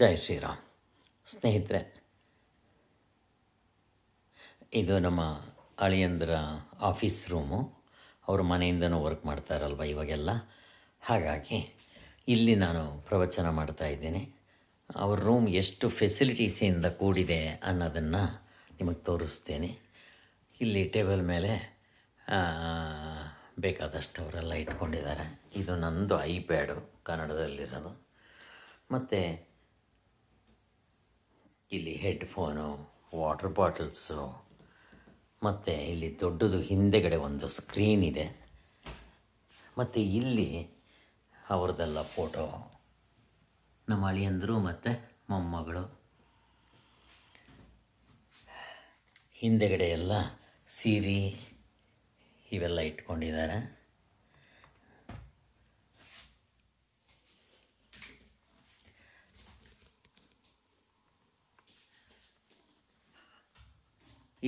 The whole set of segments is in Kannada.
ಜೈ ಶ್ರೀರಾಮ್ ಸ್ನೇಹಿತರೆ ಇದು ನಮ್ಮ ಅಳಿಯಂದ್ರ ಆಫೀಸ್ ರೂಮು ಅವರು ಮನೆಯಿಂದನೂ ವರ್ಕ್ ಮಾಡ್ತಾರಲ್ವ ಇವಾಗೆಲ್ಲ ಹಾಗಾಗಿ ಇಲ್ಲಿ ನಾನು ಪ್ರವಚನ ಮಾಡ್ತಾ ಇದ್ದೇನೆ ಅವ್ರ ರೂಮ್ ಎಷ್ಟು ಫೆಸಿಲಿಟೀಸಿಂದ ಕೂಡಿದೆ ಅನ್ನೋದನ್ನು ನಿಮಗೆ ತೋರಿಸ್ತೇನೆ ಇಲ್ಲಿ ಟೇಬಲ್ ಮೇಲೆ ಬೇಕಾದಷ್ಟು ಅವರೆಲ್ಲ ಇಟ್ಕೊಂಡಿದ್ದಾರೆ ಇದು ನಂದು ಐಪ್ಯಾಡು ಕನ್ನಡದಲ್ಲಿರೋದು ಮತ್ತು ಇಲ್ಲಿ ಹೆಡ್ಫೋನು ವಾಟರ್ ಬಾಟಲ್ಸು ಮತ್ತು ಇಲ್ಲಿ ದೊಡ್ಡದು ಹಿಂದೆಗಡೆ ಒಂದು ಸ್ಕ್ರೀನ್ ಇದೆ ಮತ್ತು ಇಲ್ಲಿ ಅವ್ರದ್ದೆಲ್ಲ ಫೋಟೋ ನಮ್ಮ ಅಳಿಯಂದರು ಮತ್ತು ಮೊಮ್ಮಗಳು ಹಿಂದೆಗಡೆ ಎಲ್ಲ ಸೀರೆ ಇವೆಲ್ಲ ಇಟ್ಕೊಂಡಿದ್ದಾರೆ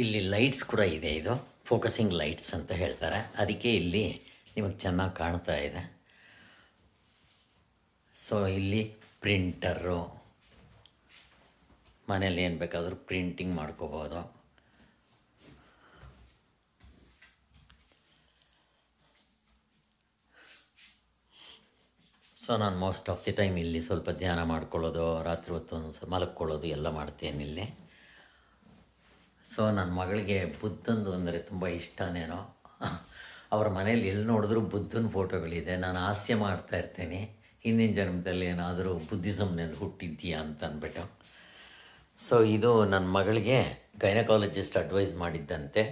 ಇಲ್ಲಿ ಲೈಟ್ಸ್ ಕೂಡ ಇದೆ ಇದು ಫೋಕಸಿಂಗ್ ಲೈಟ್ಸ್ ಅಂತ ಹೇಳ್ತಾರೆ ಅದಕ್ಕೆ ಇಲ್ಲಿ ನಿಮಗೆ ಚೆನ್ನಾಗಿ ಕಾಣ್ತಾ ಇದೆ ಸೊ ಇಲ್ಲಿ ಪ್ರಿಂಟರು ಮನೇಲಿ ಏನು ಬೇಕಾದರೂ ಪ್ರಿಂಟಿಂಗ್ ಮಾಡ್ಕೋಬೋದು ಸೊ ನಾನು ಮೋಸ್ಟ್ ಆಫ್ ದಿ ಟೈಮ್ ಇಲ್ಲಿ ಸ್ವಲ್ಪ ಧ್ಯಾನ ಮಾಡ್ಕೊಳ್ಳೋದು ರಾತ್ರಿ ಹೊತ್ತು ಮಲಕ್ಕೊಳ್ಳೋದು ಎಲ್ಲ ಮಾಡ್ತೇನೆ ಇಲ್ಲಿ ಸೊ ನನ್ನ ಮಗಳಿಗೆ ಬುದ್ಧಂದು ಅಂದರೆ ತುಂಬ ಇಷ್ಟನೇನೋ ಅವ್ರ ಮನೇಲಿ ಎಲ್ಲಿ ನೋಡಿದ್ರೂ ಬುದ್ಧನ ಫೋಟೋಗಳಿದೆ ನಾನು ಹಾಸ್ಯ ಮಾಡ್ತಾ ಇರ್ತೀನಿ ಹಿಂದಿನ ಜನ್ಮದಲ್ಲಿ ಏನಾದರೂ ಬುದ್ಧಿಸಮ್ನಲ್ಲಿ ಹುಟ್ಟಿದ್ದೀಯಾ ಅಂತ ಅಂದ್ಬಿಟ್ಟು ಸೊ ಇದು ನನ್ನ ಮಗಳಿಗೆ ಗೈನಕಾಲಜಿಸ್ಟ್ ಅಡ್ವೈಸ್ ಮಾಡಿದ್ದಂತೆ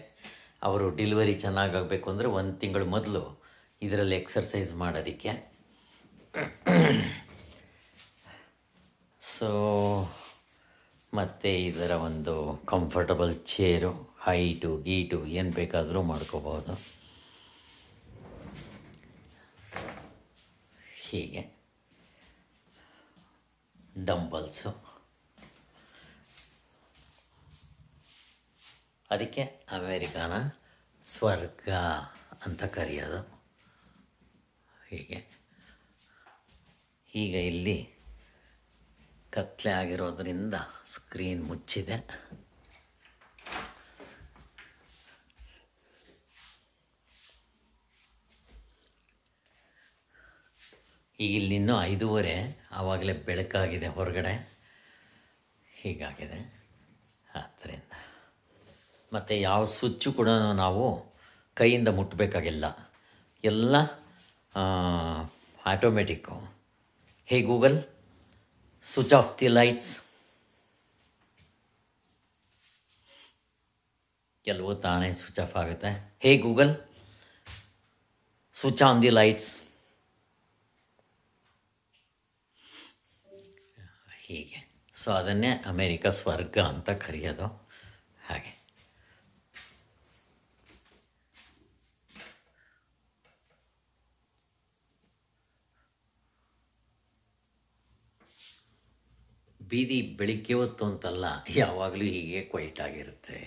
ಅವರು ಡಿಲಿವರಿ ಚೆನ್ನಾಗಾಗಬೇಕು ಅಂದರೆ ಒಂದು ತಿಂಗಳು ಮೊದಲು ಇದರಲ್ಲಿ ಎಕ್ಸರ್ಸೈಸ್ ಮಾಡೋದಕ್ಕೆ ಸೊ ಮತ್ತು ಇದರ ಒಂದು ಕಂಫರ್ಟಬಲ್ ಚೇರು ಹೈಟು ಗೀಟು ಏನು ಬೇಕಾದರೂ ಮಾಡ್ಕೋಬೋದು ಹೀಗೆ ಡಂಬಲ್ಸು ಅದಕ್ಕೆ ಅಮೇರಿಕಾನ ಸ್ವರ್ಗ ಅಂತ ಕರೆಯೋದು ಹೀಗೆ ಈಗ ಇಲ್ಲಿ ಕತ್ಲೆ ಆಗಿರೋದ್ರಿಂದ ಸ್ಕ್ರೀನ್ ಮುಚ್ಚಿದೆ ಇಲ್ಲಿನ್ನೂ ಐದೂವರೆ ಆವಾಗಲೇ ಬೆಳಕಾಗಿದೆ ಹೊರಗಡೆ ಹೀಗಾಗಿದೆ ಆದ್ದರಿಂದ ಮತ್ತು ಯಾವ ಸ್ವಿಚ್ಚು ಕೂಡ ನಾವು ಕೈಯಿಂದ ಮುಟ್ಟಬೇಕಾಗಿಲ್ಲ ಎಲ್ಲ automatic hey Google switch off the lights. चल वो तान स्विच ऑफ आ जाता हे Google switch on the lights ಹೀಗೆ ಸೊ ಅದನ್ನೇ ಅಮೇರಿಕಾ ಸ್ವರ್ಗ ಅಂತ ಕರೆಯೋದು ಹಾಗೆ ಬೀದಿ ಬೆಳಿಗ್ಗೆ ಹೊತ್ತು ಅಂತಲ್ಲ ಯಾವಾಗಲೂ ಹೀಗೆ ಕ್ವೈಟ್ ಆಗಿರುತ್ತೆ